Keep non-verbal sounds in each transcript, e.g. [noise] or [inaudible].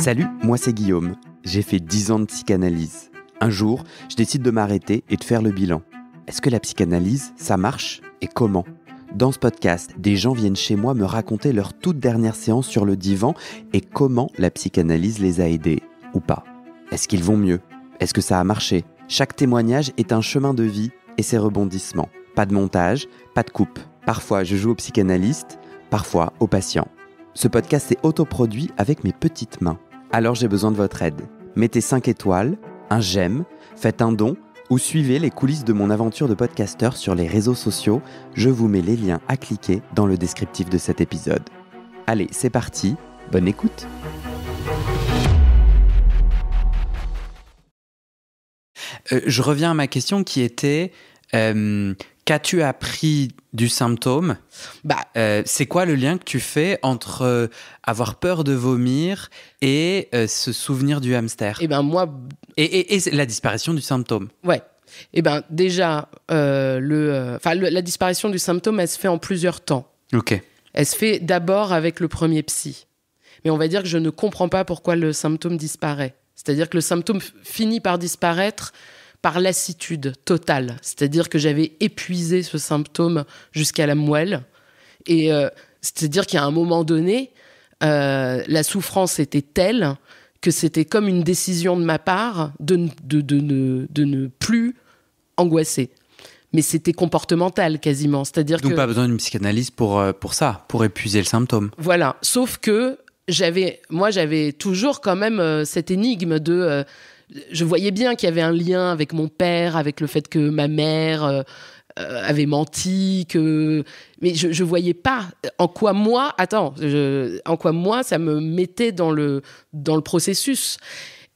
Salut, moi c'est Guillaume. J'ai fait 10 ans de psychanalyse. Un jour, je décide de m'arrêter et de faire le bilan. Est-ce que la psychanalyse, ça marche et comment Dans ce podcast, des gens viennent chez moi me raconter leur toute dernière séance sur le divan et comment la psychanalyse les a aidés ou pas. Est-ce qu'ils vont mieux Est-ce que ça a marché Chaque témoignage est un chemin de vie et ses rebondissements. Pas de montage, pas de coupe. Parfois, je joue au psychanalyste, parfois au patient. Ce podcast est autoproduit avec mes petites mains alors j'ai besoin de votre aide. Mettez 5 étoiles, un j'aime, faites un don ou suivez les coulisses de mon aventure de podcasteur sur les réseaux sociaux. Je vous mets les liens à cliquer dans le descriptif de cet épisode. Allez, c'est parti, bonne écoute euh, Je reviens à ma question qui était euh, qu'as-tu appris du symptôme bah, euh, C'est quoi le lien que tu fais entre euh, avoir peur de vomir et euh, se souvenir du hamster Et eh ben moi... Et, la disparition du symptôme Ouais. Et eh ben déjà, le, enfin la disparition du symptôme, elle se fait en plusieurs temps. Ok. Elle se fait d'abord avec le premier psy. Mais on va dire que je ne comprends pas pourquoi le symptôme disparaît. C'est-à-dire que le symptôme finit par disparaître par lassitude totale. C'est-à-dire que j'avais épuisé ce symptôme jusqu'à la moelle. Et euh, c'est-à-dire qu'à un moment donné, euh, la souffrance était telle que c'était comme une décision de ma part de, de, ne, plus angoisser mais c'était comportemental quasiment. C'est-à-dire Donc pas besoin d'une psychanalyse pour, euh, pour ça, pour épuiser le symptôme. Voilà, sauf que j'avais, moi j'avais toujours quand même cette énigme de je voyais bien qu'il y avait un lien avec mon père, avec le fait que ma mère euh, euh, avait menti, que mais je, ne voyais pas en quoi moi, attends, en quoi moi ça me mettait dans le dans le processus.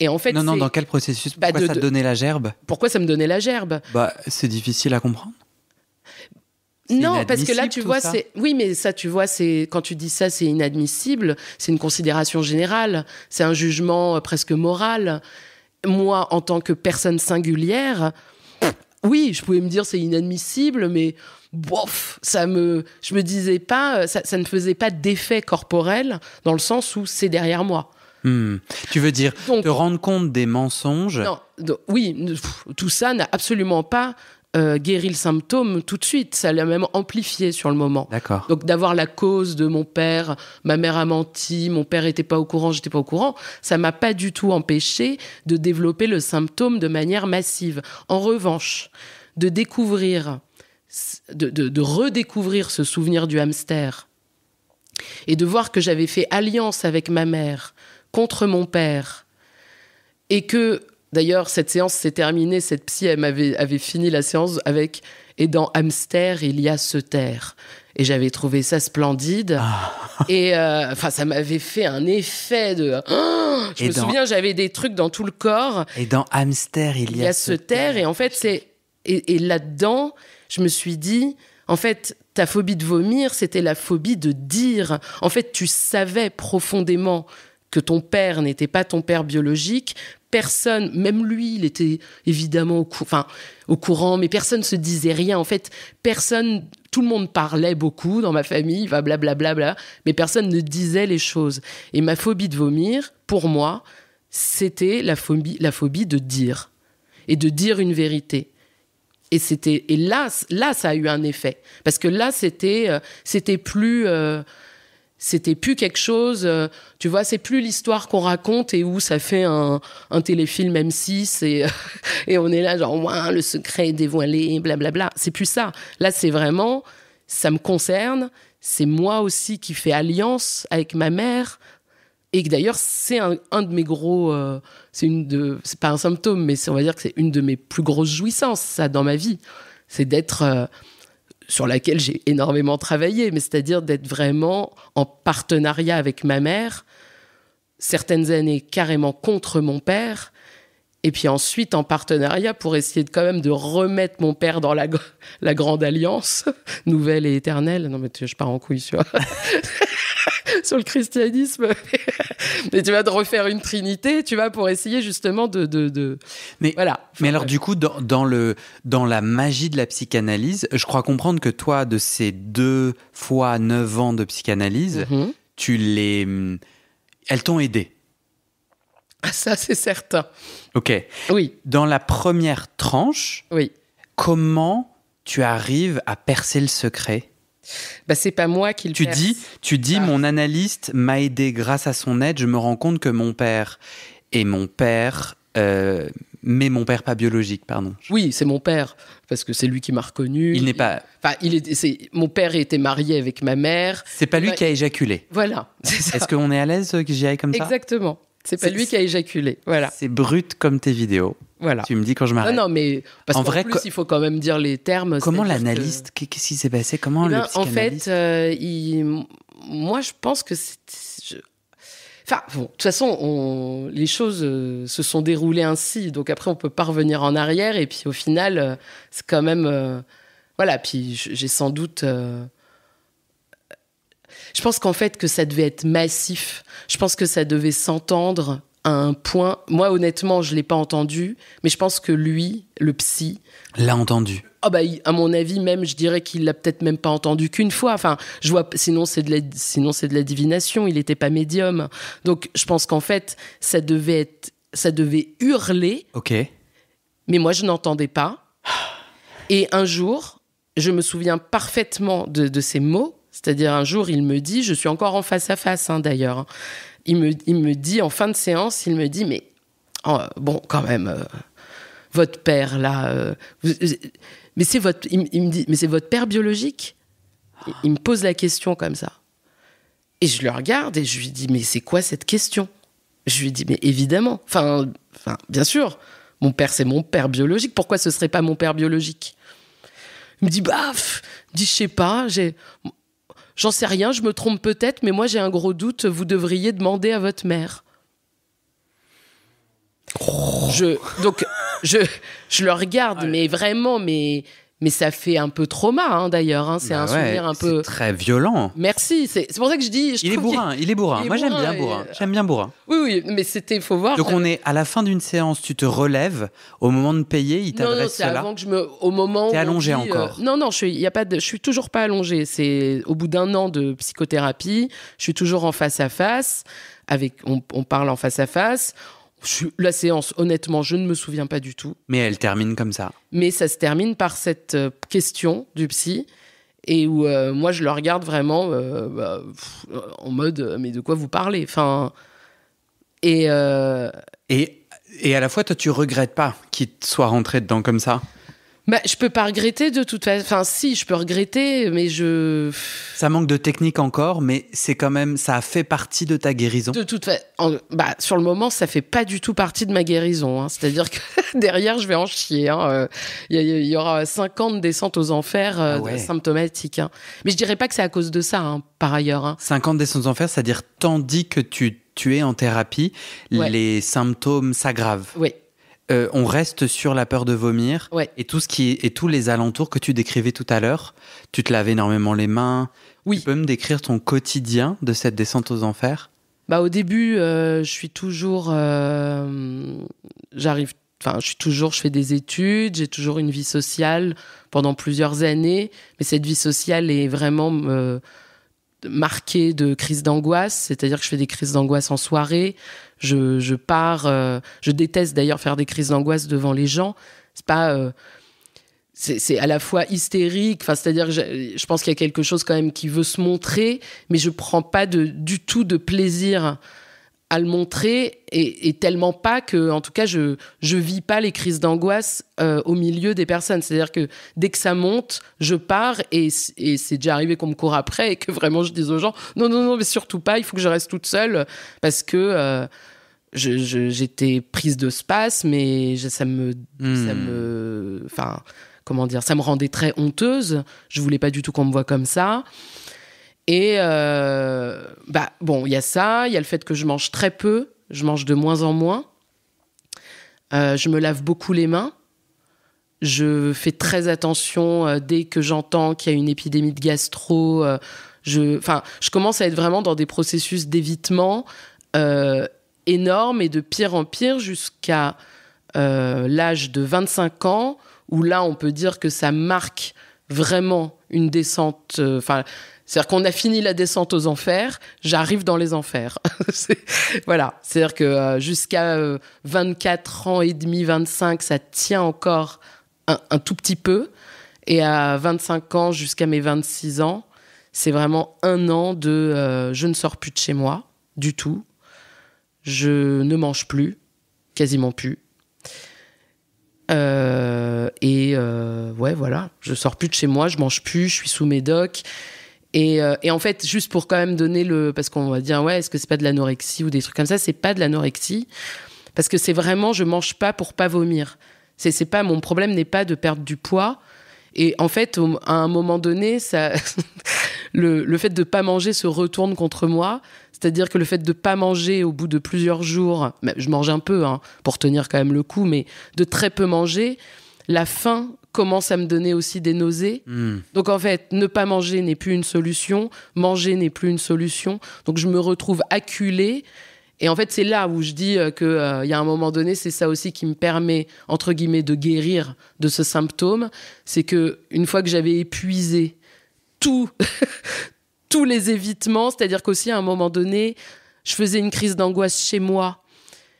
Et en fait, non, non, dans quel processus bah, Pourquoi ça te donnait la gerbe Pourquoi ça me donnait la gerbe Bah, c'est difficile à comprendre. Non, parce que là, tu vois, c'est. Oui, mais ça, tu vois, c'est. Quand tu dis ça, c'est inadmissible. C'est une considération générale. C'est un jugement euh, presque moral moi, en tant que personne singulière, oui, je pouvais me dire c'est inadmissible, mais bof, ça me, je me disais pas, ça, ne faisait pas d'effet corporel dans le sens où c'est derrière moi. Hmm. Tu veux dire te rendre compte des mensonges Oui, tout ça n'a absolument pas euh, guérit le symptôme tout de suite, ça l'a même amplifié sur le moment. Donc d'avoir la cause de mon père, ma mère a menti, mon père n'était pas au courant, j'étais pas au courant, ça m'a pas du tout empêché de développer le symptôme de manière massive. En revanche, de découvrir, de redécouvrir ce souvenir du hamster et de voir que j'avais fait alliance avec ma mère contre mon père et que D'ailleurs, cette séance s'est terminée, cette psy elle m'avait, avait fini la séance avec Et dans Hamster, il y a se taire. Et j'avais trouvé ça splendide. Ah. Et euh, enfin, ça m'avait fait un effet de. Oh je me souviens, j'avais des trucs dans tout le corps. Et dans Hamster, il y, a, se taire. Et en fait, c'est. et là-dedans, je me suis dit, en fait, ta phobie de vomir, c'était la phobie de dire. En fait, tu savais profondément que ton père n'était pas ton père biologique, personne, même lui, il était évidemment au, courant, mais personne ne se disait rien. En fait, personne, tout le monde parlait beaucoup dans ma famille, va blablabla, mais personne ne disait les choses. Et ma phobie de vomir, pour moi, c'était la phobie, la phobie de dire et de dire une vérité. Et c'était et là, ça a eu un effet parce que là, c'était, euh, c'était plus. Euh, c'était plus quelque chose, euh, tu vois, c'est plus l'histoire qu'on raconte et où ça fait un, téléfilm M6 et, [laughs] et on est là genre, le secret est dévoilé, blablabla. C'est plus ça. Là, c'est vraiment, ça me concerne, c'est moi aussi qui fais alliance avec ma mère, et que d'ailleurs c'est un, de mes gros euh, c'est une de c'est pas un symptôme mais on va dire que c'est une de mes plus grosses jouissances ça dans ma vie c'est d'être euh, sur laquelle j'ai énormément travaillé, mais c'est-à-dire d'être vraiment en partenariat avec ma mère, certaines années carrément contre mon père, et puis ensuite en partenariat pour essayer de, quand même de remettre mon père dans la, [laughs] grande alliance [laughs] nouvelle et éternelle. Non mais je pars en couille, tu vois. [laughs] sur le christianisme. [laughs] mais tu vas refaire une trinité, tu vas pour essayer justement de. Mais, voilà. mais alors, du coup, dans, le, dans la magie de la psychanalyse, je crois comprendre que toi, de ces deux fois neuf ans de psychanalyse, mhm. tu les. Elles t'ont aidé. Ah, ça, c'est certain. Ok. Oui. Dans la première tranche, oui. comment tu arrives à percer le secret bah, c'est pas moi qui le tu dis Tu dis, mon analyste m'a aidé grâce à son aide, je me rends compte que mon père et mon père. Euh, mais mon père pas biologique, pardon. Oui, c'est mon père, parce que c'est lui qui m'a reconnu. Il n'est pas. Enfin, il est, mon père était marié avec ma mère. C'est pas lui qui a éjaculé. Voilà. [laughs] Est-ce est qu'on est à l'aise euh, que j'y aille comme ça Exactement. C'est pas lui qui a éjaculé. Voilà. C'est brut comme tes vidéos. Tu me dis quand je m'arrête. Non, non, mais parce en plus, il faut quand même dire les termes. Comment l'analyste Qu'est-ce qui s'est passé Comment eh le psychanalyste ben, En fait, euh, moi, je pense que c'est. Enfin, bon, de toute façon, on... les choses euh, se sont déroulées ainsi. Donc après, on peut pas revenir en arrière. Et puis au final, euh, c'est quand même. Voilà. Puis j'ai sans doute. Je pense qu'en fait que ça devait être massif. Je pense que ça devait s'entendre un point. Moi, honnêtement, je l'ai pas entendu, mais je pense que lui, le psy, l'a entendu. Oh bah, à mon avis, même, je dirais qu'il l'a peut-être même pas entendu qu'une fois. Enfin, je vois. Sinon, c'est de la, sinon c'est de la divination. Il n'était pas médium. Donc, je pense qu'en fait, ça devait être, ça devait hurler. Ok. Mais moi, je n'entendais pas. Et un jour, je me souviens parfaitement de, ces mots. C'est-à-dire un jour, il me dit, je suis encore en face à face, hein, d'ailleurs. Hein il me, dit, en fin de séance, il me dit, mais oh, bon, quand même, euh, votre père, là, euh, euh, mais c'est votre, il, me dit, mais c'est votre père biologique il, me pose la question comme ça. Et je le regarde et je lui dis, mais c'est quoi cette question Je lui dis, mais évidemment, enfin, enfin bien sûr, mon père, c'est mon père biologique, pourquoi ce serait pas mon père biologique Il me dit, baf, dis je sais pas, j'ai J'en sais rien, je me trompe peut-être, mais moi j'ai un gros doute, vous devriez demander à votre mère. Je, donc, je, je le regarde, ah mais vraiment, mais mais ça fait un peu trauma, hein, d'ailleurs. Hein, c'est bah un souvenir un peu. Très violent. Merci. C'est pour ça que je dis. il, est bourrin, il... est bourrin, Moi, j'aime bien bourrin. Euh, j'aime bien bourrin. Oui, oui, mais c'était. Il faut voir. Donc, on est à la fin d'une séance, tu te relèves. Au moment de payer, il t'adresse. Non, non, c'est avant que je me. Au moment. T'es allongé euh, encore. Non, non, je suis, a pas je suis toujours pas allongé. C'est au bout d'un an de psychothérapie. Je suis toujours en face à face. Avec, on parle en face à face la séance, honnêtement, je ne me souviens pas du tout. Mais elle termine comme ça. Mais ça se termine par cette euh, question du psy. Et où euh, moi, je le regarde vraiment euh, bah, en mode Mais de quoi vous parlez enfin, et, et, à la fois, toi, tu regrettes pas qu'il soit rentré dedans comme ça bah, je peux pas regretter de toute façon. Enfin, si, je peux regretter, mais je. Ça manque de technique encore, mais c'est quand même. Ça a fait partie de ta guérison. De toute façon. Bah, sur le moment, ça fait pas du tout partie de ma guérison. Hein. C'est-à-dire que [laughs] derrière, je vais en chier. Il hein. euh, y, aura 50 descentes aux enfers euh, ah symptomatiques. Hein. Mais je dirais pas que c'est à cause de ça, par ailleurs. 50 descentes aux enfers, c'est-à-dire tandis que tu, tu es en thérapie, les symptômes s'aggravent. Oui euh, on reste sur la peur de vomir et tout ce qui tous les alentours que tu décrivais tout à l'heure. Tu te laves énormément les mains. Oui. Tu peux me décrire ton quotidien de cette descente aux enfers Bah au début, euh, je suis toujours, euh, j'arrive, enfin je suis toujours, je fais des études, j'ai toujours une vie sociale pendant plusieurs années, mais cette vie sociale est vraiment marquée de crises d'angoisse, c'est-à-dire que je fais des crises d'angoisse en soirée, je, pars, euh, je déteste d'ailleurs faire des crises d'angoisse devant les gens, c'est pas... Euh, c'est à la fois hystérique, enfin, c'est-à-dire je, je pense qu'il y a quelque chose quand même qui veut se montrer, mais je prends pas de, du tout de plaisir à le montrer et, tellement pas que, en tout cas, je ne vis pas les crises d'angoisse euh, au milieu des personnes. C'est-à-dire que dès que ça monte, je pars et, c'est déjà arrivé qu'on me court après et que vraiment je dis aux gens non non non mais surtout pas, il faut que je reste toute seule parce que euh, j'étais prise de space, mais ça me ça hmm. me enfin comment dire ça me rendait très honteuse. Je voulais pas du tout qu'on me voit comme ça. Et euh, bah, bon, il y a ça, il y a le fait que je mange très peu, je mange de moins en moins, euh, je me lave beaucoup les mains, je fais très attention euh, dès que j'entends qu'il y a une épidémie de gastro. je, enfin, je commence à être vraiment dans des processus d'évitement énormes et de pire en pire jusqu'à l'âge de 25 ans, où là, on peut dire que ça marque vraiment une descente. Enfin, c'est-à-dire qu'on a fini la descente aux enfers, j'arrive dans les enfers. [laughs] voilà, c'est-à-dire que euh, jusqu'à 24 euh, ans et demi, 25, ça tient encore un, tout petit peu. Et à 25 ans jusqu'à mes 26 ans, c'est vraiment un an de euh, je ne sors plus de chez moi du tout. Je ne mange plus, quasiment plus. et ouais, voilà, je sors plus de chez moi, je mange plus, je suis sous mes docs. Euh, et, en fait, juste pour quand même donner le, parce qu'on va dire ouais, est-ce que c'est pas de l'anorexie ou des trucs comme ça, c'est pas de l'anorexie parce que c'est vraiment je mange pas pour pas vomir. C'est pas mon problème n'est pas de perdre du poids. Et en fait, à un moment donné, ça, [laughs] le, fait de pas manger se retourne contre moi. C'est-à-dire que le fait de pas manger au bout de plusieurs jours, je mange un peu hein, pour tenir quand même le coup, mais de très peu manger, la faim commence à me donner aussi des nausées. Hmm. Donc en fait, ne pas manger n'est plus une solution, manger n'est plus une solution. Donc je me retrouve acculée. Et en fait, c'est là où je dis euh, qu'il euh, y a un moment donné, c'est ça aussi qui me permet, entre guillemets, de guérir de ce symptôme. C'est que une fois que j'avais épuisé [laughs] tous les évitements, c'est-à-dire qu'aussi à un moment donné, je faisais une crise d'angoisse chez moi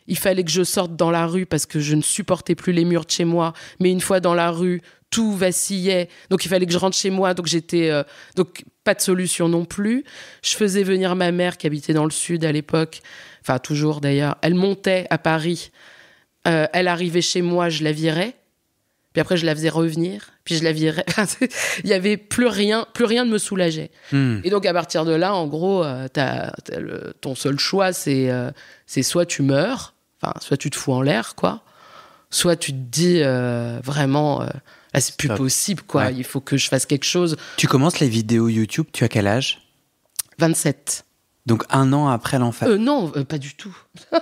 il fallait que je sorte dans la rue parce que je ne supportais plus les murs de chez moi. Mais une fois dans la rue, tout vacillait. Donc il fallait que je rentre chez moi. Donc j'étais. Euh, donc pas de solution non plus. Je faisais venir ma mère qui habitait dans le sud à l'époque. Enfin, toujours d'ailleurs. Elle montait à Paris. Euh, elle arrivait chez moi, je la virais. Puis après, je la faisais revenir. Puis je la virais. [laughs] il y avait plus rien, plus rien ne me soulageait. Hmm. Et donc à partir de là, en gros, euh, ton seul choix, c'est c'est soit tu meurs soit tu te fous en l'air, quoi. Soit tu te dis euh, vraiment, euh, c'est plus possible, quoi. Il faut que je fasse quelque chose. Tu commences les vidéos YouTube, tu as quel âge 27. Donc un an après l'enfant euh, Non, pas du tout. [laughs]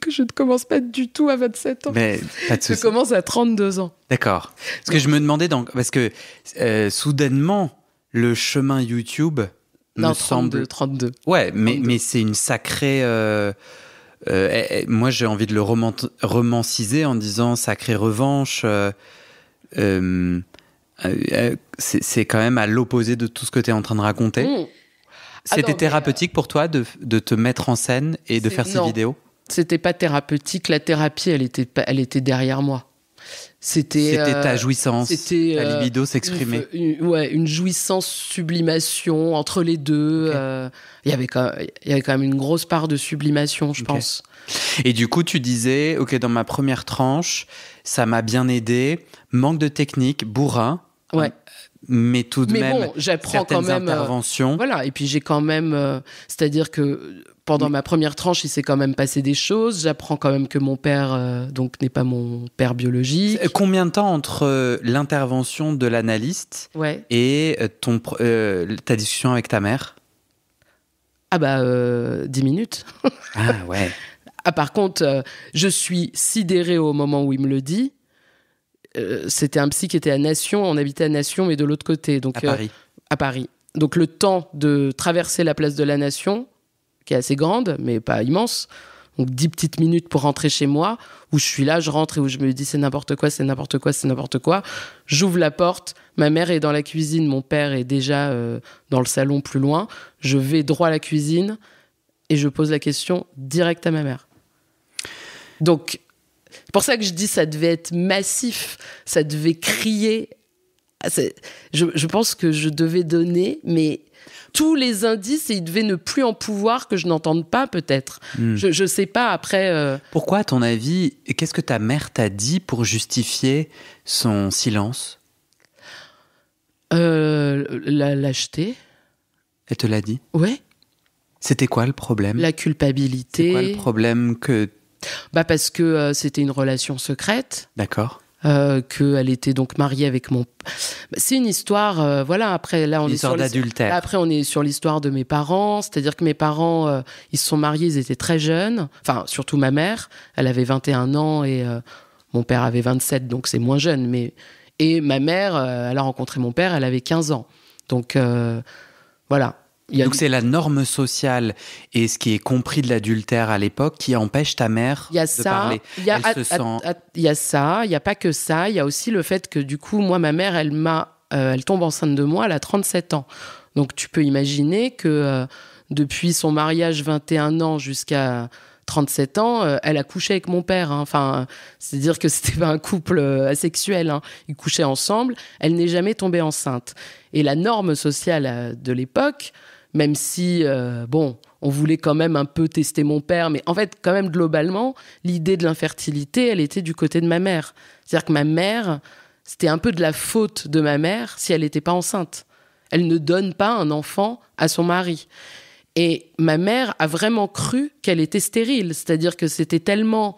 que je ne commence pas du tout à 27 ans. Je commence à 32 ans. D'accord. Parce que je me demandais donc, parce que soudainement, le chemin YouTube, 32, 32. Ouais, mais, mais c'est une sacrée. Euh, euh, eh, eh, moi, j'ai envie de le romanciser en disant sacrée revanche. Euh, c'est quand même à l'opposé de tout ce que tu es en train de raconter. Hmm. C'était thérapeutique pour toi de, te mettre en scène et de faire ces vidéos C'était pas thérapeutique. La thérapie, elle était, elle était derrière moi. C'était ta euh, jouissance, c'était ta euh, libido s'exprimer. ouais, une jouissance sublimation entre les deux. Euh, il y avait quand même une grosse part de sublimation, je pense. Et du coup, tu disais, ok, dans ma première tranche, ça m'a bien aidé. Manque de technique, bourrin. Ouais. mais tout de même, bon, j'apprends quand même. Interventions. voilà, et puis j'ai quand même, c'est-à-dire que pendant ma première tranche, il s'est quand même passé des choses. J'apprends quand même que mon père euh, donc n'est pas mon père biologique. Euh, combien de temps entre euh, l'intervention de l'analyste et ton, ta discussion avec ta mère Ah bah 10 minutes. ah ouais. [laughs] Ah, par contre, je suis sidérée au moment où il me le dit. C'était un psy qui était à Nation, on habitait à Nation, mais de l'autre côté. Donc, à Paris. à Paris. Donc le temps de traverser la place de la Nation, qui est assez grande, mais pas immense. Donc 10 petites minutes pour rentrer chez moi, où je suis là, je rentre et où je me dis c'est n'importe quoi, c'est n'importe quoi, c'est n'importe quoi. J'ouvre la porte, ma mère est dans la cuisine, mon père est déjà euh, dans le salon plus loin. Je vais droit à la cuisine et je pose la question direct à ma mère. Donc, c'est pour ça que je dis ça devait être massif, ça devait crier. Ah, je, je pense que je devais donner, mais tous les indices et il devait ne plus en pouvoir que je n'entende pas peut-être. Hmm. Je ne sais pas après. Euh, Pourquoi, à ton avis, qu'est-ce que ta mère t'a dit pour justifier son silence euh, la L'acheter. Elle te l'a dit Ouais. C'était quoi le problème La culpabilité. C'est quoi le problème que bah parce que euh, c'était une relation secrète. D'accord. Euh, qu'elle était donc mariée avec mon. C'est une histoire, euh, voilà. Après, là, on est sur d'adultère. Après, on est sur l'histoire de mes parents, c'est-à-dire que mes parents, euh, ils se sont mariés, ils étaient très jeunes. Enfin, surtout ma mère, elle avait 21 ans et mon père avait 27, donc c'est moins jeune. Mais et ma mère, elle a rencontré mon père, elle avait 15 ans. Donc voilà, donc c'est la norme sociale et ce qui est compris de l'adultère à l'époque qui empêche ta mère de parler. Il y a, ça, il y a ça, il n'y a pas que ça, il y a aussi le fait que du coup, moi, ma mère, elle m'a, euh, elle tombe enceinte de moi, elle a 37 ans. Donc tu peux imaginer que euh, depuis son mariage 21 ans jusqu'à 37 ans, euh, elle a couché avec mon père. Hein. Enfin, c'est-à-dire que c'était pas un couple asexuel. Hein. Ils couchaient ensemble. Elle n'est jamais tombée enceinte. Et la norme sociale de l'époque, même si, euh, bon, on voulait quand même un peu tester mon père. Mais en fait, quand même, globalement, l'idée de l'infertilité, elle était du côté de ma mère. C'est-à-dire que ma mère, c'était un peu de la faute de ma mère si elle n'était pas enceinte. Elle ne donne pas un enfant à son mari. Et ma mère a vraiment cru qu'elle était stérile. C'est-à-dire que c'était tellement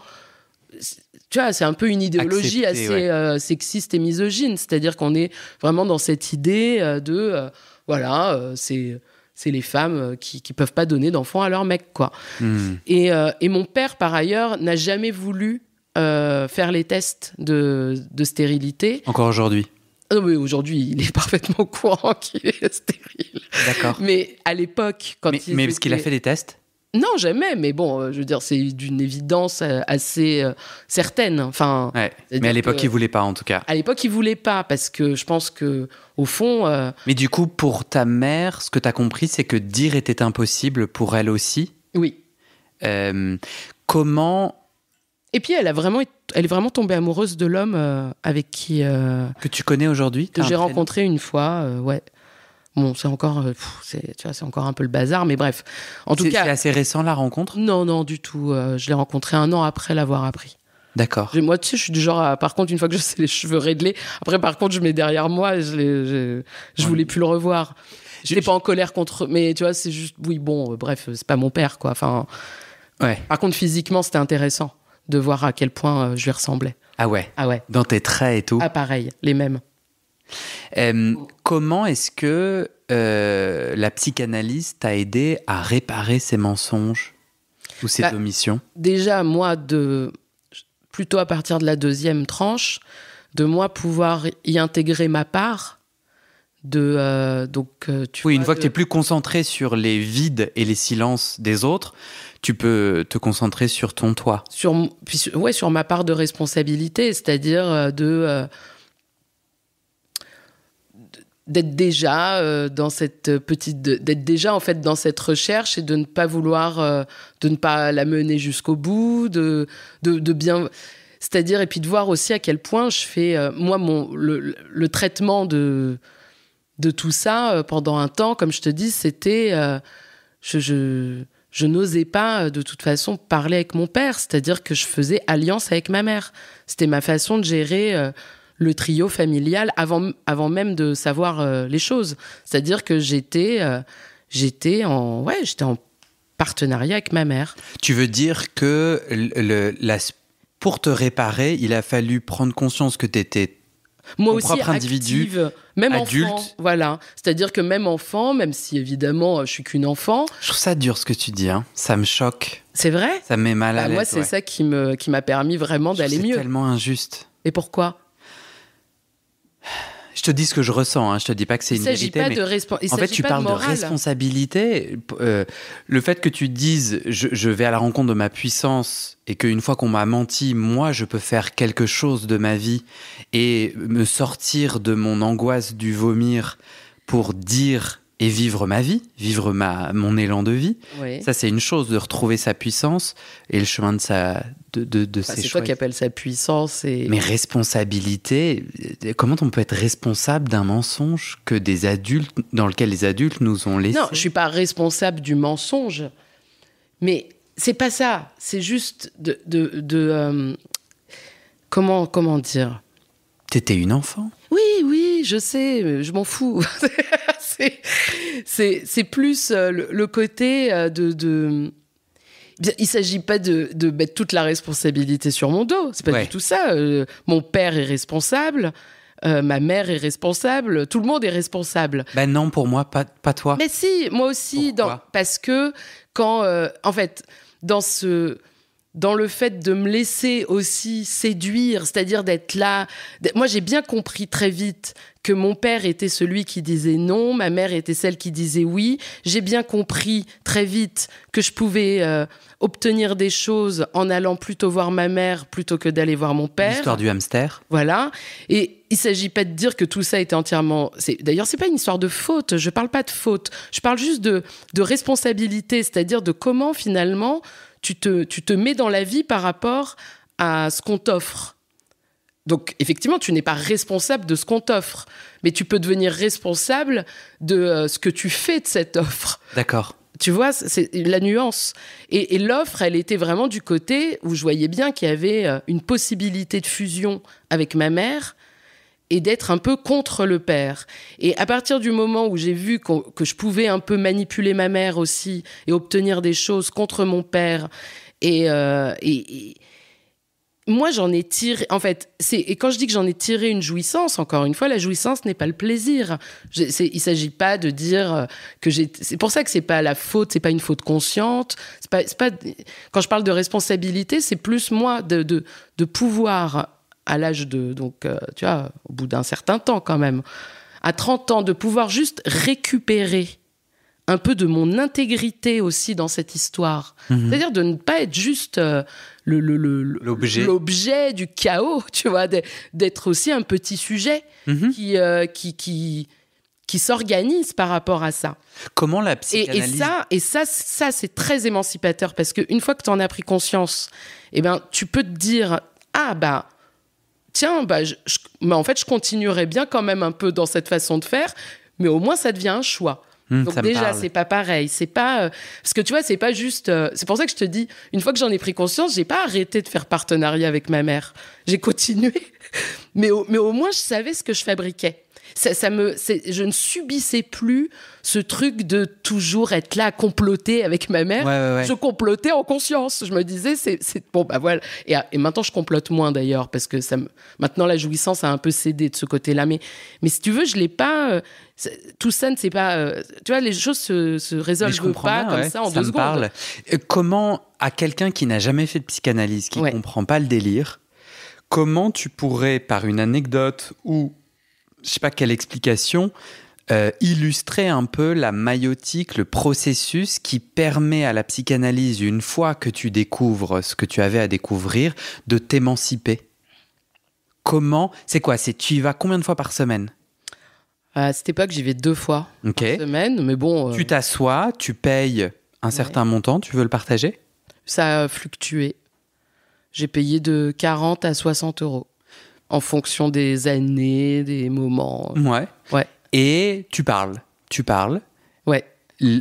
tu vois, c'est un peu une idéologie assez euh, sexiste et misogyne. C'est-à-dire qu'on est vraiment dans cette idée euh, de, voilà, c'est c'est les femmes euh, qui ne peuvent pas donner d'enfants à leur mec, quoi. Hmm. Euh, et, mon père, par ailleurs, n'a jamais voulu euh, faire les tests de, stérilité. Encore aujourd'hui non, ah mais aujourd'hui, il est [laughs] parfaitement courant qu'il est stérile. D'accord. Mais à l'époque, quand mais, il. Mais parce qu'il a fait des tests non, jamais, mais bon, euh, je veux dire, c'est d'une évidence euh, assez euh, certaine. Enfin, Mais à l'époque, il voulait pas, en tout cas. À l'époque, il voulait pas, parce que je pense que au fond. Mais du coup, pour ta mère, ce que tu as compris, c'est que dire était impossible pour elle aussi. Oui. comment. Et puis, elle, a vraiment, elle est vraiment tombée amoureuse de l'homme avec qui. que tu connais aujourd'hui Que j'ai rencontré une fois, ouais. Bon, c'est encore, euh, tu vois, c'est encore un peu le bazar, mais bref. En tout cas, c'est assez récent la rencontre. Non, non, du tout. Euh, je l'ai rencontré un an après l'avoir appris. D'accord. moi, tu sais, je suis du genre, par contre, une fois que je sais les cheveux réglés, après, par contre, je mets derrière moi, je, je, voulais plus le revoir. Je n'étais pas en colère contre, mais tu vois, c'est juste, oui, bon, euh, bref, c'est pas mon père, quoi. Enfin, ouais. Par contre, physiquement, c'était intéressant de voir à quel point je lui ressemblais. Ah ouais. Ah ouais. Dans tes traits et tout. Ah pareil, les mêmes. Oh. comment est-ce que euh, la psychanalyse t'a aidé à réparer ces mensonges ou ces bah, omissions Déjà, moi, de, plutôt à partir de la deuxième tranche, de moi pouvoir y intégrer ma part. De, euh, donc, euh, tu oui, une fois que tu es plus concentré sur les vides et les silences des autres, tu peux te concentrer sur ton toi. Sur, ouais, sur ma part de responsabilité, c'est-à-dire de d'être déjà euh, dans cette petite d'être déjà en fait dans cette recherche et de ne pas vouloir euh, de ne pas la mener jusqu'au bout de, de, bien c'est-à-dire et puis de voir aussi à quel point je fais euh, moi mon le, traitement de de tout ça pendant un temps comme je te dis c'était je, je n'osais pas de toute façon parler avec mon père c'est-à-dire que je faisais alliance avec ma mère c'était ma façon de gérer le trio familial avant, avant même de savoir euh, les choses. C'est-à-dire que j'étais euh, j'étais en, ouais, en partenariat avec ma mère. Tu veux dire que le, la, pour te réparer, il a fallu prendre conscience que tu étais moi aussi propre individu, même adulte. enfant, voilà. C'est-à-dire que même enfant, même si évidemment euh, je suis qu'une enfant. Je trouve ça dur ce que tu dis, hein. ça me choque. C'est vrai Ça me met mal bah, à l'aise. Moi, c'est ça qui me qui m'a permis vraiment d'aller mieux. C'est tellement injuste. Et pourquoi je te dis ce que je ressens, hein. je te dis pas que c'est une vérité. mais en fait, tu parles de, responsabilité. Euh, le fait que tu dises je, vais à la rencontre de ma puissance et qu'une fois qu'on m'a menti, moi, je peux faire quelque chose de ma vie et me sortir de mon angoisse du vomir pour dire et vivre ma vie, vivre ma, mon élan de vie. Ça, c'est une chose de retrouver sa puissance et le chemin de sa, de, ces C'est toi qui appelles sa puissance et... Mais responsabilité, euh, comment on peut être responsable d'un mensonge que des adultes, dans lequel les adultes nous ont laissé Non, je suis pas responsable du mensonge, mais c'est pas ça. C'est juste de... Euh, comment, comment dire T'étais une enfant Oui, oui, je sais, je m'en fous. [laughs] c'est plus euh, le, côté de il s'agit pas de, mettre toute la responsabilité sur mon dos. C'est pas du tout ça. Euh, mon père est responsable. Euh, ma mère est responsable, tout le monde est responsable. Ben non, pour moi, pas, toi. Mais si, moi aussi, dans, parce que quand, euh, en fait, dans ce, dans le fait de me laisser aussi séduire, c'est-à-dire d'être là. Moi, j'ai bien compris très vite que mon père était celui qui disait non, ma mère était celle qui disait oui. J'ai bien compris très vite que je pouvais euh, obtenir des choses en allant plutôt voir ma mère plutôt que d'aller voir mon père. L'histoire du hamster. Voilà. Et il ne s'agit pas de dire que tout ça était entièrement. D'ailleurs, ce n'est pas une histoire de faute. Je ne parle pas de faute. Je parle juste de responsabilité, c'est-à-dire de comment finalement tu te, mets dans la vie par rapport à ce qu'on t'offre. Donc effectivement, tu n'es pas responsable de ce qu'on t'offre, mais tu peux devenir responsable de euh, ce que tu fais de cette offre. D'accord. Tu vois, c'est la nuance. Et, l'offre, elle était vraiment du côté où je voyais bien qu'il y avait euh, une possibilité de fusion avec ma mère et d'être un peu contre le père. Et à partir du moment où j'ai vu que je pouvais un peu manipuler ma mère aussi et obtenir des choses contre mon père, et, euh, moi j'en ai tiré, en fait, et quand je dis que j'en ai tiré une jouissance, encore une fois, la jouissance n'est pas le plaisir. Je, il s'agit pas de dire euh, que j'ai. C'est pour ça que c'est pas la faute, c'est pas une faute consciente. pas, Quand je parle de responsabilité, c'est plus moi de, de, de pouvoir à l'âge de, donc, euh, tu vois, au bout d'un certain temps quand même, à 30 ans, de pouvoir juste récupérer un peu de mon intégrité aussi dans cette histoire. Mhm. C'est-à-dire de ne pas être juste euh, le, l'objet. du chaos, [laughs] tu vois, d'être aussi un petit sujet mhm. qui, euh, qui, qui, qui s'organise par rapport à ça. Comment la psychanalyse... Et, ça, et ça, ça c'est très émancipateur parce qu'une fois que tu en as pris conscience, eh ben, tu peux te dire, ah bah tiens, bah, en fait, je continuerai bien quand même un peu dans cette façon de faire, mais au moins ça devient un choix. Hmm, Donc déjà, c'est pas pareil, c'est pas euh, parce que tu vois, c'est pas juste. Euh, c'est pour ça que je te dis, une fois que j'en ai pris conscience, j'ai pas arrêté de faire partenariat avec ma mère. J'ai [laughs] continué, mais mais au moins je savais ce que je fabriquais ça, ça me, je ne subissais plus ce truc de toujours être là à comploter avec ma mère. se comploter Je en conscience. Je me disais, c'est bon, bah voilà. Et, ah, et, maintenant, je complote moins d'ailleurs, parce que ça me, maintenant, la jouissance a un peu cédé de ce côté-là. Mais, mais si tu veux, je l'ai pas. Euh, tout ça ne c'est pas. Euh, tu vois, les choses se, se résolvent pas comme ça en ça deux me secondes. Parle. Euh, comment, à quelqu'un qui n'a jamais fait de psychanalyse, qui ne comprend pas le délire, comment tu pourrais, par une anecdote ou je sais pas quelle explication, euh, illustrer un peu la maïotique, le processus qui permet à la psychanalyse, une fois que tu découvres ce que tu avais à découvrir, de t'émanciper Comment C'est quoi C'est tu y vas combien de fois par semaine À cette époque, j'y vais deux fois par semaine, mais bon. Euh tu t'assois, tu payes un certain montant, tu veux le partager Ça a fluctué. J'ai payé de 40 à 60 euros en fonction des années, des moments. Ouais. Ouais. Et tu parles. Tu parles. Ouais.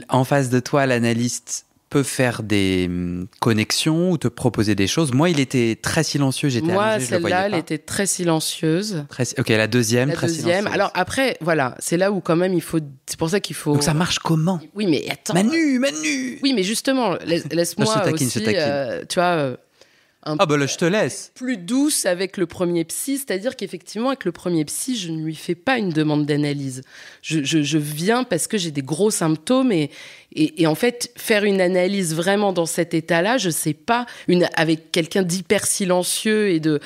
En face de toi, l'analyste peut faire des hum, connexions ou te proposer des choses. Moi, il était très silencieux. J'étais Moi, celle-là, elle était très silencieuse. Très, ok, la deuxième, la très Silencieuse. Alors après, voilà, c'est là où quand même il faut. C'est pour ça qu'il faut. Donc ça marche comment Oui, mais attends. Manu, Manu. Oui, mais justement, laisse-moi [laughs] aussi. Euh, tu vois, euh, ah bah je te laisse. plus douce avec le premier psy, c'est-à-dire qu'effectivement avec le premier psy, je ne lui fais pas une demande d'analyse. Je, viens parce que j'ai des gros symptômes et, et, en fait faire une analyse vraiment dans cet état-là, je ne sais pas, une, avec quelqu'un d'hyper silencieux et de,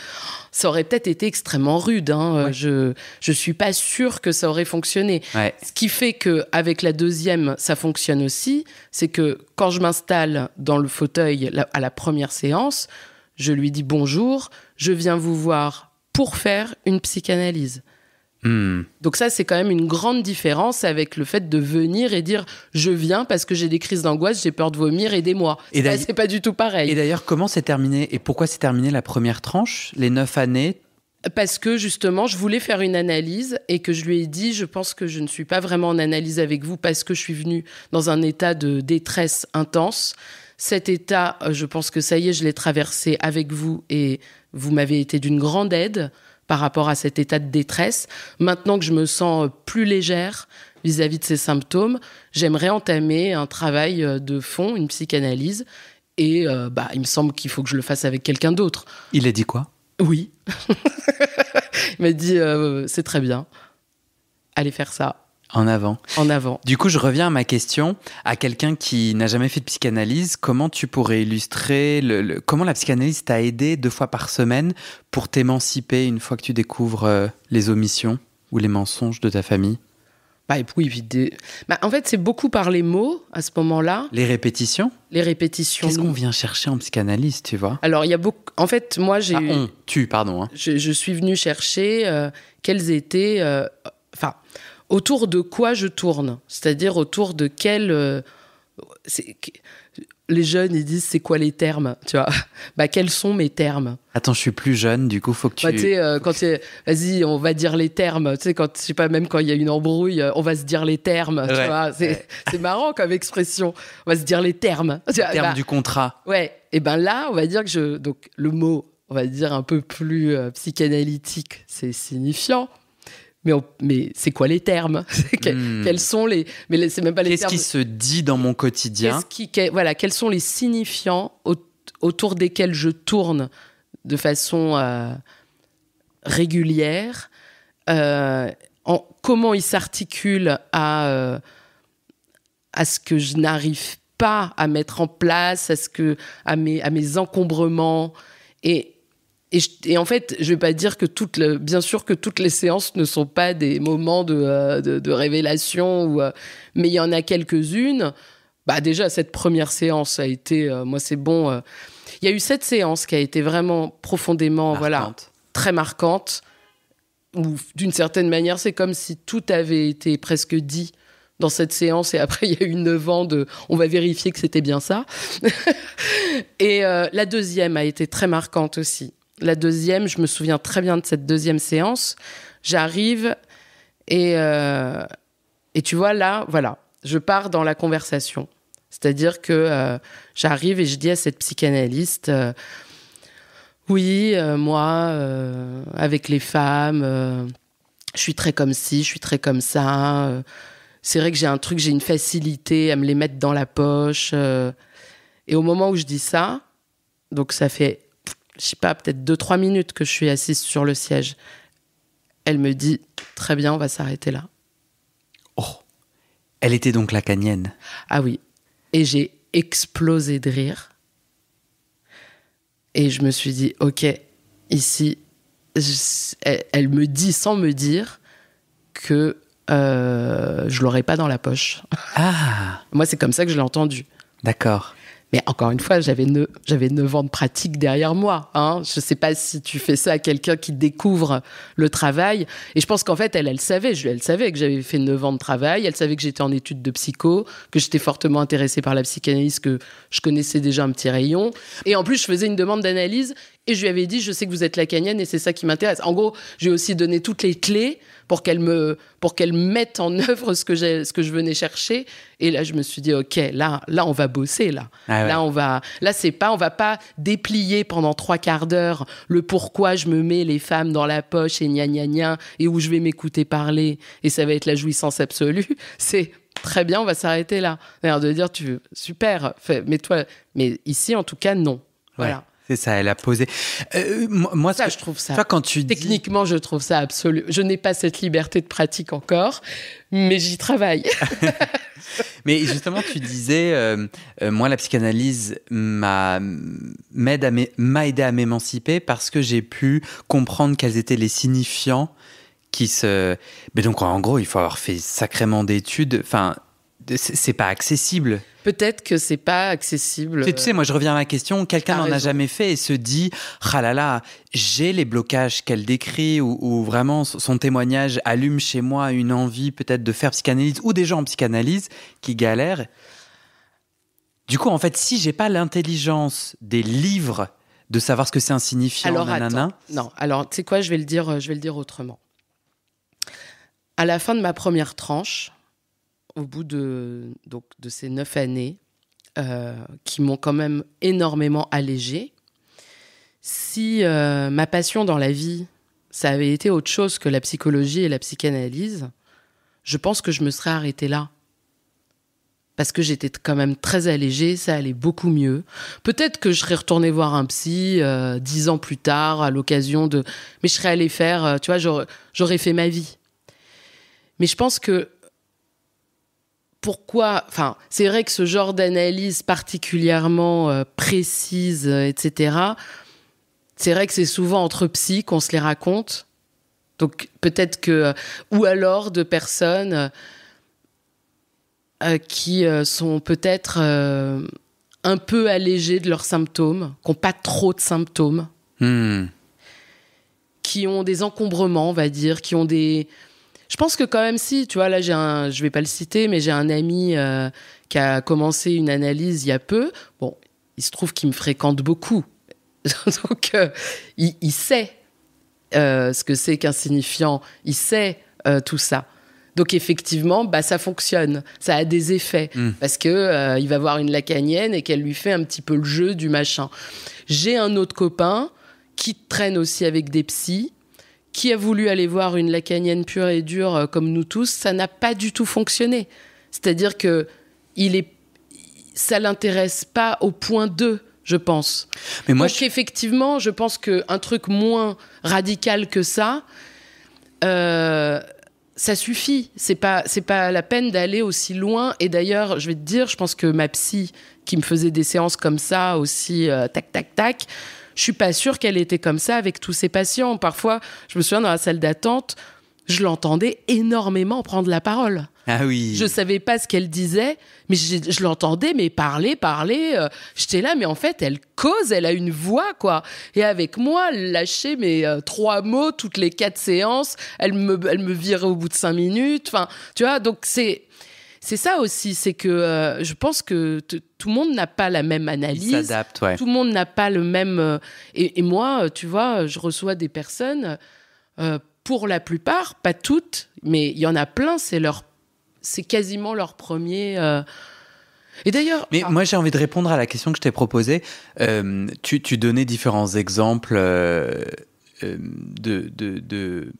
ça aurait peut-être été extrêmement rude. Hein. Je ne suis pas sûre que ça aurait fonctionné. Ce qui fait que avec la deuxième, ça fonctionne aussi, c'est que quand je m'installe dans le fauteuil à la première séance, je lui dis bonjour, je viens vous voir pour faire une psychanalyse. Hmm. Donc ça, c'est quand même une grande différence avec le fait de venir et dire je viens parce que j'ai des crises d'angoisse, j'ai peur de vomir, aidez-moi. Et c'est pas du tout pareil. Et d'ailleurs, comment c'est terminé et pourquoi c'est terminé la première tranche, les neuf années parce que justement, je voulais faire une analyse et que je lui ai dit, je pense que je ne suis pas vraiment en analyse avec vous parce que je suis venue dans un état de détresse intense. Cet état, euh, je pense que ça y est, je l'ai traversé avec vous et vous m'avez été d'une grande aide par rapport à cet état de détresse. Maintenant que je me sens euh, plus légère vis-à-vis de ces symptômes, j'aimerais entamer un travail euh, de fond, une psychanalyse. Et bah, il me semble qu'il faut que je le fasse avec quelqu'un d'autre. Il a dit quoi Oui. [laughs] il m'a dit c'est très bien. Allez faire ça. En avant. En avant. Du coup, je reviens à ma question. À quelqu'un qui n'a jamais fait de psychanalyse, comment tu pourrais illustrer le, comment la psychanalyse t'a aidé deux fois par semaine pour t'émanciper une fois que tu découvres euh, les omissions ou les mensonges de ta famille bah, bah, en fait, c'est beaucoup par les mots à ce moment-là. Les répétitions Les répétitions. Qu'est-ce qu'on vient chercher en psychanalyse, tu vois Alors, il y a beaucoup. En fait, moi, j'ai. Ah, tu, pardon. Hein. Je, suis venu chercher euh, quels étaient. Euh, enfin autour de quoi je tourne, c'est-à-dire autour de quel... Euh, les jeunes, ils disent c'est quoi les termes, tu vois [laughs] Bah quels sont mes termes Attends, je suis plus jeune, du coup faut que bah, tu. Euh, vas-y, on va dire les termes. Tu sais, quand je sais pas, même quand il y a une embrouille, euh, on va se dire les termes. c'est marrant comme expression. On va se dire les termes. Les termes bah du contrat. Ouais. Et ben là, on va dire que je donc le mot, on va dire un peu plus psychanalytique, c'est signifiant mais, c'est quoi les termes [laughs] hmm. Quels sont les Mais c'est même pas les Qu'est-ce qui se dit dans mon quotidien qui, Voilà, quels sont les signifiants autour desquels je tourne de façon euh, régulière euh, en, Comment ils s'articulent à euh, à ce que je n'arrive pas à mettre en place, à ce que à mes à mes encombrements et et, en fait, je vais pas dire que toutes, bien sûr que toutes les séances ne sont pas des moments de, euh, révélation, ou, euh, mais il y en a quelques-unes. Bah déjà cette première séance a été, euh, moi c'est bon. Il y a eu cette séance qui a été vraiment profondément, voilà, très marquante. Ou d'une certaine manière, c'est comme si tout avait été presque dit dans cette séance et après [laughs] il y a eu neuf ans de on va vérifier que c'était bien ça. [laughs] et la deuxième a été très marquante aussi. La deuxième, je me souviens très bien de cette deuxième séance. J'arrive et, euh, et tu vois, là, voilà, je pars dans la conversation. C'est-à-dire que euh, j'arrive et je dis à cette psychanalyste, euh, oui, moi, avec les femmes, je suis très comme ci, je suis très comme ça. c'est vrai que j'ai un truc, j'ai une facilité à me les mettre dans la poche. et au moment où je dis ça, donc ça fait je sais pas, peut-être 2-3 minutes que je suis assise sur le siège. Elle me dit Très bien, on va s'arrêter là. Oh Elle était donc la canienne. Ah oui. Et j'ai explosé de rire. Et je me suis dit Ok, ici, elle, me dit sans me dire que euh, je l'aurais pas dans la poche. Ah Moi, c'est comme ça que je l'ai entendu. D'accord. Mais encore une fois, j'avais 9, ans de pratique derrière moi. Hein. Je ne sais pas si tu fais ça à quelqu'un qui découvre le travail. Et je pense qu'en fait, elle, elle savait. elle savait que j'avais fait 9 ans de travail. Elle savait que j'étais en études de psycho, que j'étais fortement intéressée par la psychanalyse, que je connaissais déjà un petit rayon. Et en plus, je faisais une demande d'analyse et je lui avais dit, je sais que vous êtes lacanienne et c'est ça qui m'intéresse. En gros, j'ai aussi donné toutes les clés pour qu'elle me, pour qu'elle mette en [laughs] œuvre ce que j'ai, ce que je venais chercher. Et là, je me suis dit, ok, là, là, on va bosser, là. Ah là, on va, là, c'est pas, on va pas déplier pendant trois quarts d'heure le pourquoi je me mets les femmes dans la poche et gna gna gna et où je vais m'écouter parler et ça va être la jouissance absolue. [laughs] C'est très bien, on va s'arrêter là. De dire, tu super, mais toi, mais ici, en tout cas, non. Voilà. C'est ça, elle a posé. Euh, moi, ça, je trouve ça. quand tu techniquement, je trouve ça absolu. Je n'ai pas cette liberté de pratique encore, mais j'y travaille. [laughs] [laughs] mais justement, tu disais, euh, euh, moi, la psychanalyse m'a aidé à m'émanciper parce que j'ai pu comprendre quels étaient les signifiants qui se. Mais donc, en gros, il faut avoir fait sacrément d'études. Enfin, c'est pas accessible. Peut-être que c'est pas accessible. Tu sais, moi je reviens à ma question, quelqu'un n'en a jamais fait et se dit ah j'ai les blocages qu'elle décrit ou, vraiment son témoignage allume chez moi une envie peut-être de faire psychanalyse ou des gens en psychanalyse qui galèrent." Du coup, en fait, si j'ai pas l'intelligence des livres de savoir ce que c'est un signifiant alors, nanana, Non, alors tu sais quoi, je vais le dire euh, je vais le dire autrement. À la fin de ma première tranche, au bout de, donc, de ces neuf années, euh, qui m'ont quand même énormément allégée, si euh, ma passion dans la vie, ça avait été autre chose que la psychologie et la psychanalyse, je pense que je me serais arrêtée là. Parce que j'étais quand même très allégée, ça allait beaucoup mieux. Peut-être que je serais retournée voir un psy euh, dix ans plus tard à l'occasion de... Mais je serais allée faire, tu vois, j'aurais fait ma vie. Mais je pense que pourquoi, enfin, c'est vrai que ce genre d'analyse particulièrement euh, précise, euh, etc., c'est vrai que c'est souvent entre psy qu'on se les raconte. Donc peut-être que, euh, ou alors de personnes qui sont peut-être un peu allégées de leurs symptômes, qui n'ont pas trop de symptômes, hmm. qui ont des encombrements, on va dire, qui ont des, je pense que quand même si, tu vois, là j'ai un, je vais pas le citer, mais j'ai un ami euh, qui a commencé une analyse il y a peu. Bon, il se trouve qu'il me fréquente beaucoup, [laughs] donc euh, il, sait euh, ce que c'est qu'un signifiant. il sait tout ça. Donc effectivement, bah ça fonctionne, ça a des effets hmm. parce que il va voir une lacanienne et qu'elle lui fait un petit peu le jeu du machin. J'ai un autre copain qui traîne aussi avec des psys qui a voulu aller voir une lacanienne pure et dure euh, comme nous tous, ça n'a pas du tout fonctionné. C'est-à-dire que il est, ça l'intéresse pas au point 2, je pense. Mais moi, Donc effectivement, je pense qu'un truc moins radical que ça, euh, ça suffit. C'est pas, c'est pas la peine d'aller aussi loin. Et d'ailleurs, je vais te dire, je pense que ma psy, qui me faisait des séances comme ça aussi, euh, tac, tac, tac, je suis pas sûre qu'elle était comme ça avec tous ses patients. Parfois, je me souviens dans la salle d'attente, je l'entendais énormément prendre la parole. Ah oui. Je savais pas ce qu'elle disait, mais je, l'entendais mais parler, parler. Euh, j'étais là, mais en fait, elle cause, elle a une voix quoi. Et avec moi, elle lâchait mes euh, trois mots toutes les quatre séances. Elle me, elle me virait au bout de cinq minutes. Enfin, tu vois, donc c'est c'est ça aussi, c'est que euh, je pense que tout le monde n'a pas la même analyse. Tout le monde n'a pas le même. Euh, et, moi, euh, tu vois, je reçois des personnes, pour la plupart, pas toutes, mais il y en a plein, c'est leur, c'est quasiment leur premier. Et d'ailleurs. Mais ah. moi, j'ai envie de répondre à la question que je t'ai proposée. Tu, tu, donnais différents exemples de, de, de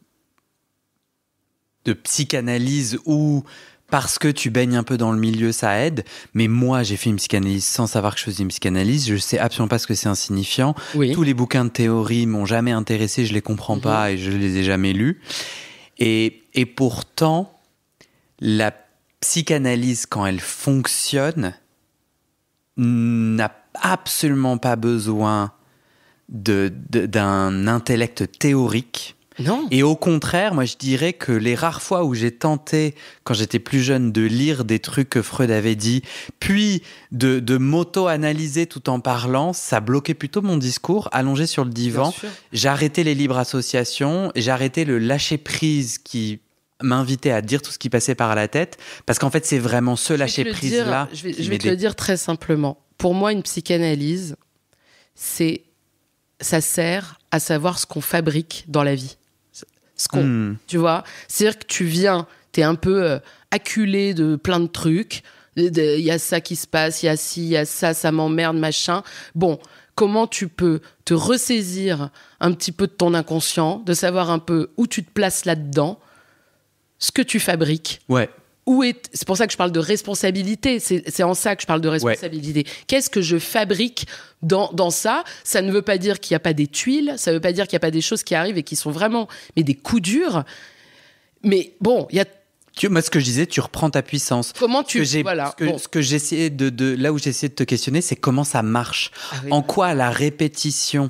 de psychanalyse ou parce que tu baignes un peu dans le milieu, ça aide. Mais moi, j'ai fait une psychanalyse sans savoir que je faisais une psychanalyse. Je sais absolument pas ce que c'est insignifiant. Tous les bouquins de théorie m'ont jamais intéressé, je les comprends mhm. pas et je les ai jamais lus. Et, pourtant, la psychanalyse, quand elle fonctionne, n'a absolument pas besoin d'un de, intellect théorique et au contraire, moi je dirais que les rares fois où j'ai tenté, quand j'étais plus jeune, de lire des trucs que Freud avait dit, puis de, de m'auto-analyser tout en parlant, ça bloquait plutôt mon discours, allongé sur le divan. J'arrêtais les libres associations, j'arrêtais le lâcher-prise qui m'invitait à dire tout ce qui passait par la tête, parce qu'en fait, c'est vraiment ce lâcher-prise-là. Je vais, je vais, te le dire très simplement. Pour moi, une psychanalyse, c'est ça sert à savoir ce qu'on fabrique dans la vie ce qu'on. Hmm. Tu vois C'est-à-dire que tu viens, t'es un peu euh, acculé de plein de trucs. Il y a ça qui se passe, il y a ci, il y a ça, ça m'emmerde, machin. Bon, comment tu peux te ressaisir un petit peu de ton inconscient, de savoir un peu où tu te places là-dedans, ce que tu fabriques. Ouais c'est pour ça que je parle de responsabilité c'est en ça que je parle de responsabilité qu'est-ce que je fabrique dans, dans ça ça ne veut pas dire qu'il n'y a pas des tuiles ça ne veut pas dire qu'il n'y a pas des choses qui arrivent et qui sont vraiment mais des coups durs mais bon il y a tu, moi, ce que je disais, tu reprends ta puissance. Comment tu voilà. Ce que, de, de, là où j'essayais de te questionner, c'est comment ça marche. Ah en quoi la répétition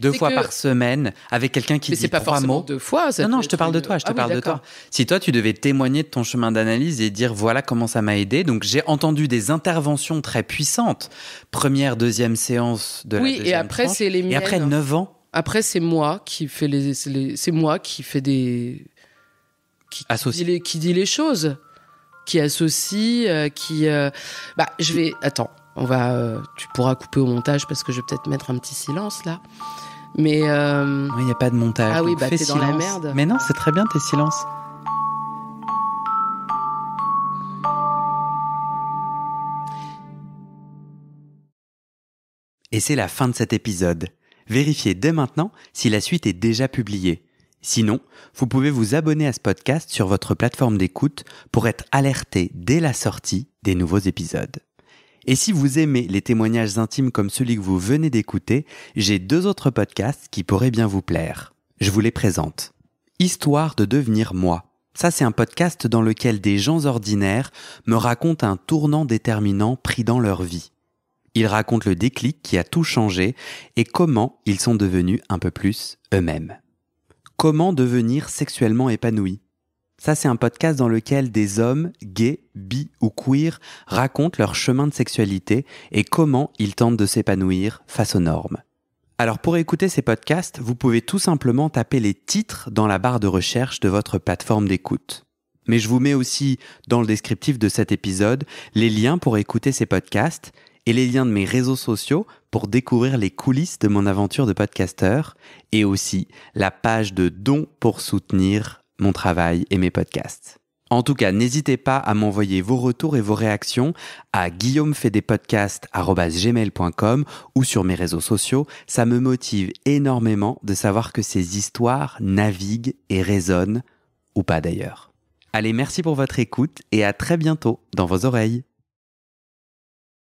deux fois par semaine avec quelqu'un qui mais dit pas trois mots. Deux fois. non, non, je te parle de toi. Je te ah parle de toi. Si toi, tu devais témoigner de ton chemin d'analyse et dire voilà comment ça m'a aidé. Donc j'ai entendu des interventions très puissantes. Première, deuxième séance de oui, la et après c'est les miennes. Et après neuf ans. Après c'est moi qui fais les, c'est moi qui fais des qui, dit les, qui dit les choses, qui associe, euh, qui euh, bah je vais attends. On va, euh, tu pourras couper au montage parce que je vais peut-être mettre un petit silence là. Mais euh, il n'y a pas de montage. Ah oui, bah t'es dans la merde. Mais non, c'est très bien tes silences. Et c'est la fin de cet épisode. Vérifiez dès maintenant si la suite est déjà publiée. Sinon, vous pouvez vous abonner à ce podcast sur votre plateforme d'écoute pour être alerté dès la sortie des nouveaux épisodes. Et si vous aimez les témoignages intimes comme celui que vous venez d'écouter, j'ai deux autres podcasts qui pourraient bien vous plaire. Je vous les présente. Histoire de devenir moi. Ça, c'est un podcast dans lequel des gens ordinaires me racontent un tournant déterminant pris dans leur vie. Ils racontent le déclic qui a tout changé et comment ils sont devenus un peu plus eux-mêmes. Comment devenir sexuellement épanoui ça, c'est un podcast dans lequel des hommes, gays, bi ou queer, racontent leur chemin de sexualité et comment ils tentent de s'épanouir face aux normes. Alors pour écouter ces podcasts, vous pouvez tout simplement taper les titres dans la barre de recherche de votre plateforme d'écoute. Mais je vous mets aussi dans le descriptif de cet épisode les liens pour écouter ces podcasts et les liens de mes réseaux sociaux pour découvrir les coulisses de mon aventure de podcasteur et aussi la page de dons pour soutenir mon travail et mes podcasts. En tout cas, n'hésitez pas à m'envoyer vos retours et vos réactions à guillaumefedepodcast.com ou sur mes réseaux sociaux. Ça me motive énormément de savoir que ces histoires naviguent et résonnent, ou pas d'ailleurs. Allez, merci pour votre écoute et à très bientôt dans vos oreilles.